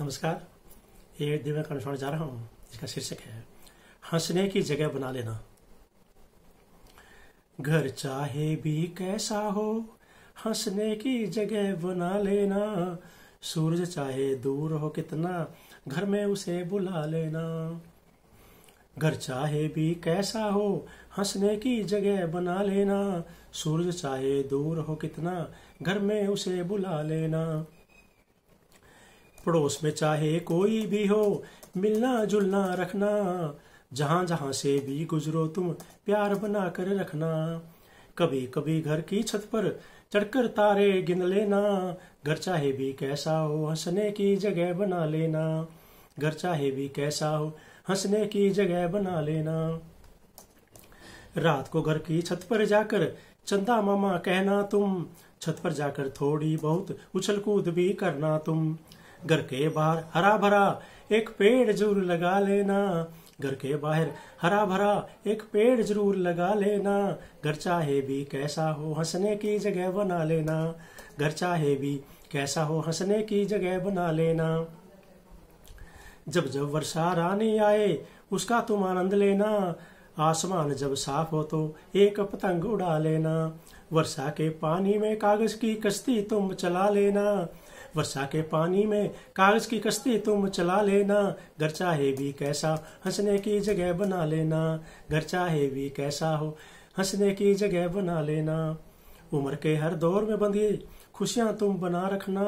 नमस्कार ये दिव्य का जा रहा हूँ इसका शीर्षक है हंसने की जगह बना लेना घर चाहे भी कैसा हो हंसने की जगह बना लेना सूरज चाहे दूर हो कितना घर में उसे बुला लेना घर चाहे भी कैसा हो हंसने की जगह बना लेना सूरज चाहे दूर हो कितना घर में उसे बुला लेना पड़ोस में चाहे कोई भी हो मिलना जुलना रखना जहां जहां से भी गुजरो तुम प्यार बना कर रखना कभी कभी घर की छत पर चढ़कर तारे गिन लेना घर चाहे भी कैसा हो हंसने की जगह बना लेना घर चाहे भी कैसा हो हंसने की जगह बना लेना रात को घर की छत पर जाकर चंदा मामा कहना तुम छत पर जाकर थोड़ी बहुत उछल कूद भी करना तुम घर के बाहर हरा भरा एक पेड़ जरूर लगा लेना घर के बाहर हरा भरा एक पेड़ जरूर लगा लेना घर चाहे भी कैसा हो हंसने की जगह बना लेना घर चाहे भी कैसा हो हंसने की जगह बना लेना जब जब वर्षा रानी आए उसका तुम आनंद लेना आसमान जब साफ हो तो एक पतंग उड़ा लेना वर्षा के पानी में कागज की कश्ती तुम चला लेना वर्षा के पानी में कागज की कश्ती तुम चला लेना घर चाहे भी कैसा हंसने की जगह बना लेना घर चाहे भी कैसा हो हंसने की जगह बना लेना उम्र के हर दौर में बंधे खुशियां तुम बना रखना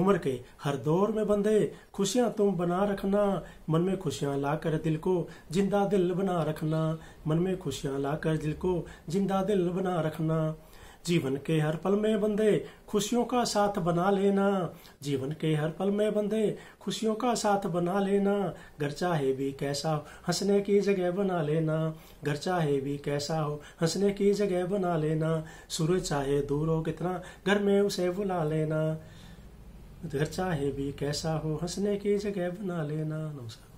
उम्र के हर दौर में बंधे खुशियां तुम बना रखना मन में खुशियां लाकर दिल को जिंदा दिल बना रखना मन में खुशियां लाकर दिल को जिंदा दिल बना रखना जीवन के हर पल में बंदे खुशियों का साथ बना लेना जीवन के हर पल में बंदे खुशियों का साथ बना लेना घर चाहे भी कैसा हो हंसने की जगह बना लेना घर चाहे भी कैसा हो हंसने की जगह बना लेना सूरज चाहे दूर हो कितना घर में उसे बुला लेना घर चाहे भी कैसा हो हंसने की जगह बना लेना नमस्कार